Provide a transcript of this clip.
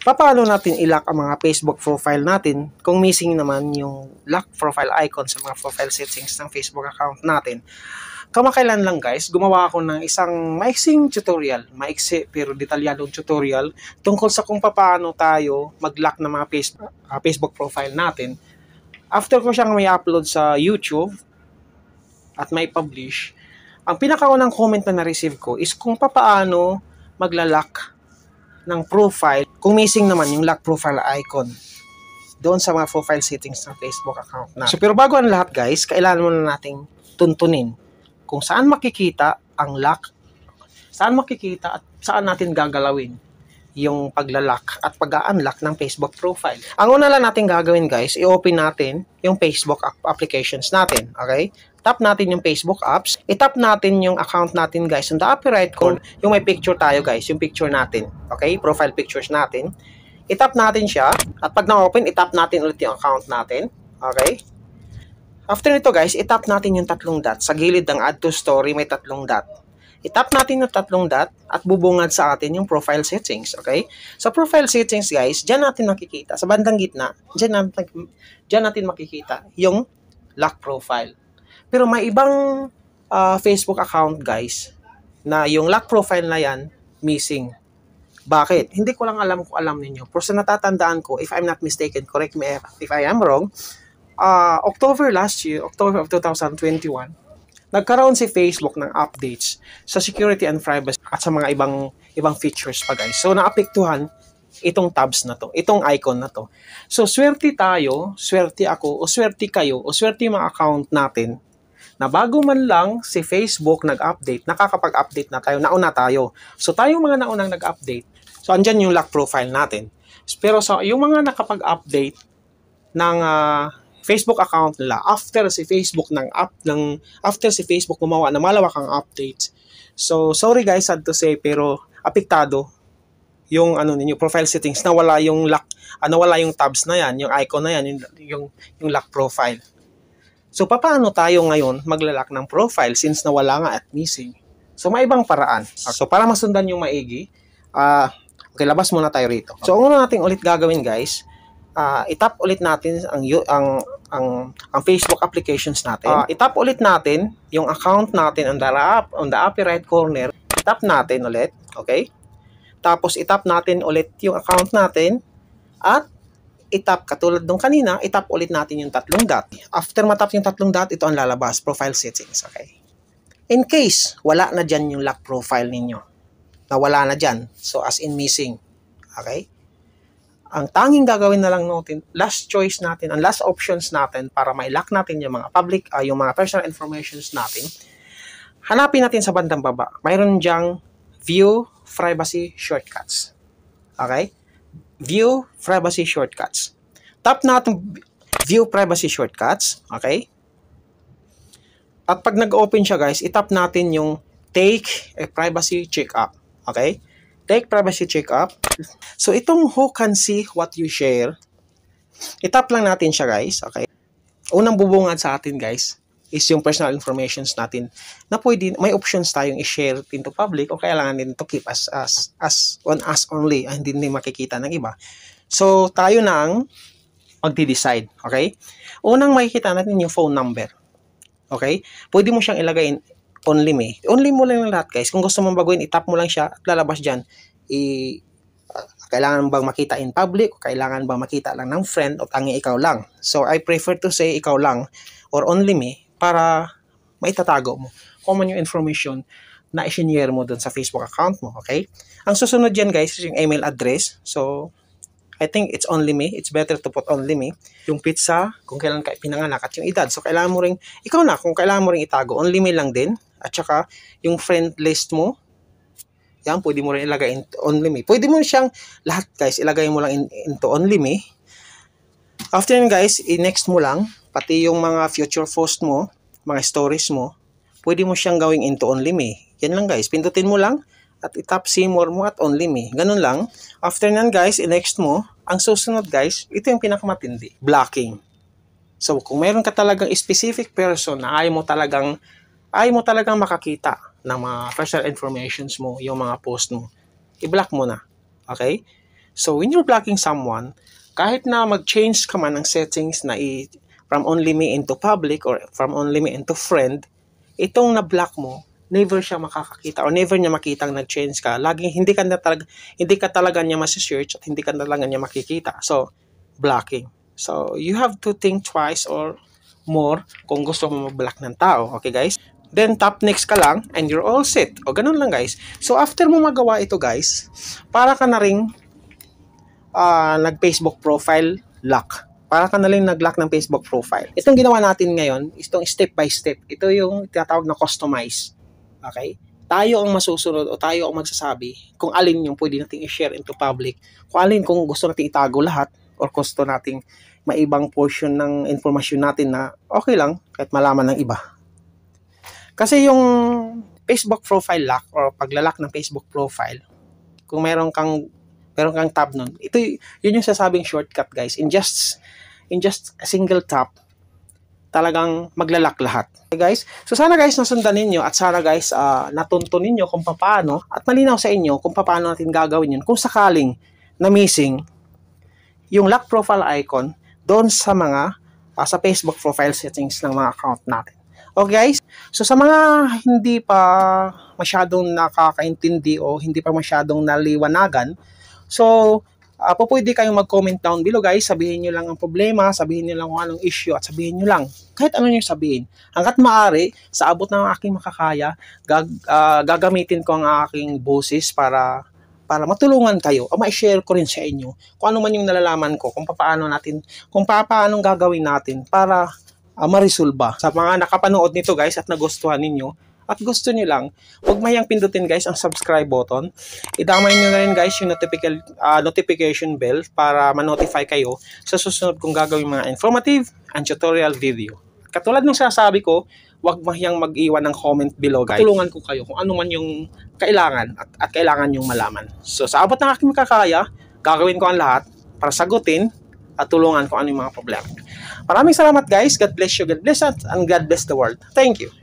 Paano natin ilock ang mga Facebook profile natin kung missing naman yung lock profile icon sa mga profile settings ng Facebook account natin? kamakailan lang guys, gumawa ako ng isang maiksing tutorial, maiksi pero detalyadong tutorial tungkol sa kung paano tayo mag-lock ng mga Facebook, uh, ah, Facebook profile natin. After ko siyang may upload sa YouTube at may publish, ang pinakaunang comment na na-receive ko is kung paano magla-lock ng profile kung missing naman yung lock profile icon doon sa mga profile settings ng Facebook account natin. So, pero bago ang lahat guys, kailangan muna nating tuntunin kung saan makikita ang lock, saan makikita at saan natin gagalawin yung paglalak at pag-unlock ng Facebook profile. Ang una lang natin gagawin guys, i-open natin yung Facebook applications natin, okay? tap natin yung Facebook apps, itap natin yung account natin guys on the upper right corner, yung may picture tayo guys, yung picture natin, okay, profile pictures natin. Itap natin siya, at pag na-open, itap natin ulit yung account natin, okay. After nito guys, itap natin yung tatlong dot. Sa gilid ng add to story, may tatlong dot. Itap natin yung tatlong dot at bubungad sa atin yung profile settings, okay? Sa profile settings guys, dyan natin nakikita, sa bandang gitna, dyan natin, dyan natin makikita yung lock profile. Pero may ibang uh, Facebook account guys na yung lock profile na yan missing. Bakit? Hindi ko lang alam kung alam ninyo. Pero sa natatandaan ko, if I'm not mistaken, correct me if I am wrong, uh, October last year, October of 2021, nagkaroon si Facebook ng updates sa security and privacy at sa mga ibang ibang features pa guys. So naapektuhan itong tabs na to, itong icon na to. So swerte tayo, swerte ako, o swerte kayo, o swerte yung mga account natin na bago man lang si Facebook nag-update, nakakapag-update na tayo, nauna tayo. So tayong mga naunang nag-update, so andyan yung lock profile natin. Pero sa so, yung mga nakapag-update ng uh, Facebook account nila after si Facebook ng up ng after si Facebook gumawa na malawak ang updates. So sorry guys, sad to say pero apektado yung ano ninyo profile settings nawala yung lock ano ah, wala yung tabs na yan, yung icon na yan, yung yung, yung lock profile. So paano tayo ngayon maglalak ng profile since nawala nga at missing? So may ibang paraan. Ah, so para masundan yung maigi, uh, okay, labas muna tayo rito. So ang una nating ulit gagawin guys, uh, itap ulit natin ang, ang, ang, ang Facebook applications natin. Uh, itap ulit natin yung account natin on the, up, on the upper right corner. Itap natin ulit, okay? Tapos itap natin ulit yung account natin at itap katulad nung kanina, itap ulit natin yung tatlong dot. After matap yung tatlong dot, ito ang lalabas, profile settings, okay? In case, wala na dyan yung lock profile ninyo. Nawala na dyan. So, as in missing. Okay? Ang tanging gagawin na lang natin, last choice natin, ang last options natin para may lock natin yung mga public, uh, yung mga personal informations natin, hanapin natin sa bandang baba. Mayroon dyang view privacy shortcuts. Okay? view privacy shortcuts. Tap natin view privacy shortcuts, okay? At pag nag-open siya guys, itap natin yung take a privacy checkup, okay? Take privacy checkup. So itong who can see what you share, itap lang natin siya guys, okay? Unang bubungad sa atin guys, is yung personal informations natin na pwede, may options tayong i-share into public o kailangan din to keep as, as, as on us only, ah, hindi din makikita ng iba. So, tayo nang ang magde-decide, okay? Unang makikita natin yung phone number. Okay? Pwede mo siyang ilagay in only me. Only mo lang lahat, guys. Kung gusto mong baguhin, itap mo lang siya at lalabas diyan. I ah, kailangan bang makita in public o kailangan bang makita lang ng friend o tangi ikaw lang. So I prefer to say ikaw lang or only me para maitatago mo Common yung information na i mo dun sa Facebook account mo, okay? Ang susunod yan guys is yung email address. So, I think it's only me. It's better to put only me. Yung pizza, kung kailan ka pinanganak at yung edad. So, kailangan mo ring, ikaw na, kung kailangan mo ring itago, only me lang din. At saka, yung friend list mo, yan, pwede mo rin ilagay in, only me. Pwede mo siyang, lahat guys, ilagay mo lang in, into only me. After yun guys, i-next mo lang Pati yung mga future post mo, mga stories mo, pwede mo siyang gawing into only me. Yan lang guys, pindutin mo lang at itap see more mo at only me. Ganun lang. After nan guys, next mo. Ang susunod guys, ito yung pinakamatindi. Blocking. So kung mayroon ka talagang specific person na ayaw mo talagang ayaw mo talagang makakita ng mga personal informations mo, yung mga post mo, i-block mo na. Okay? So when you're blocking someone, kahit na mag-change ka man ng settings na i- from only me into public or from only me into friend, itong na-block mo, never siya makakakita or never niya makita ang nag-change ka. Laging hindi ka, na talaga, hindi ka talaga niya masi-search at hindi ka talaga niya makikita. So, blocking. So, you have to think twice or more kung gusto mo mag-block ng tao. Okay, guys? Then, tap next ka lang and you're all set. O, ganun lang, guys. So, after mo magawa ito, guys, para ka na ring uh, nag-Facebook profile lock para ka na lang nag-lock ng Facebook profile. Itong ginawa natin ngayon, itong step by step, ito yung tinatawag na customize. Okay? Tayo ang masusunod o tayo ang magsasabi kung alin yung pwede nating i-share into public, kung alin kung gusto nating itago lahat or gusto nating maibang portion ng information natin na okay lang kahit malaman ng iba. Kasi yung Facebook profile lock or paglalak ng Facebook profile, kung meron kang Meron kang tab nun. Ito, yun yung sasabing shortcut, guys. In just, in just a single tap, talagang maglalak lahat. Okay guys? So sana guys nasundan ninyo at sana guys uh, natunto ninyo kung paano at malinaw sa inyo kung paano natin gagawin yun kung sakaling na missing yung lock profile icon doon sa mga uh, sa Facebook profile settings ng mga account natin. Okay guys? So sa mga hindi pa masyadong nakakaintindi o hindi pa masyadong naliwanagan So, uh, po pwede kayong mag-comment down below guys. Sabihin nyo lang ang problema, sabihin nyo lang kung anong issue at sabihin nyo lang kahit ano nyo sabihin. Hanggat maaari, sa abot ng aking makakaya, gag, uh, gagamitin ko ang aking boses para para matulungan kayo o ma-share ko rin sa inyo kung ano man yung nalalaman ko, kung paano natin, kung paano gagawin natin para uh, ah, marisulba. Sa mga nakapanood nito guys at nagustuhan ninyo, at gusto nyo lang, huwag mahiyang pindutin guys ang subscribe button. Idamay nyo na rin guys yung notification, uh, ah, notification bell para ma-notify kayo sa susunod kong gagawin mga informative and tutorial video. Katulad ng sasabi ko, wag mahiyang mag-iwan ng comment below guys. Tulungan ko kayo kung ano man yung kailangan at, at kailangan yung malaman. So sa abot ng aking makakaya, gagawin ko ang lahat para sagutin at tulungan ko ano yung mga problema. Maraming salamat guys. God bless you. God bless us and God bless the world. Thank you.